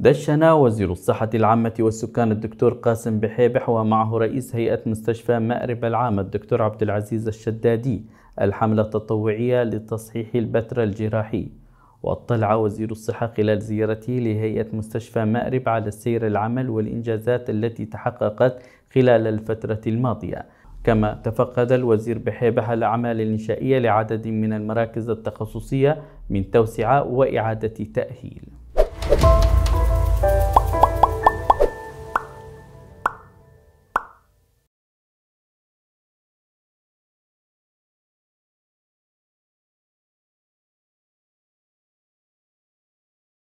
دشن وزير الصحة العامة والسكان الدكتور قاسم بحيبح ومعه رئيس هيئة مستشفى مأرب العام الدكتور عبد العزيز الشدادي الحملة التطوعية لتصحيح البتر الجراحي واطلع وزير الصحة خلال زيارته لهيئة مستشفى مأرب على سير العمل والإنجازات التي تحققت خلال الفترة الماضية كما تفقد الوزير بحيبح الأعمال الإنشائية لعدد من المراكز التخصصية من توسعة وإعادة تأهيل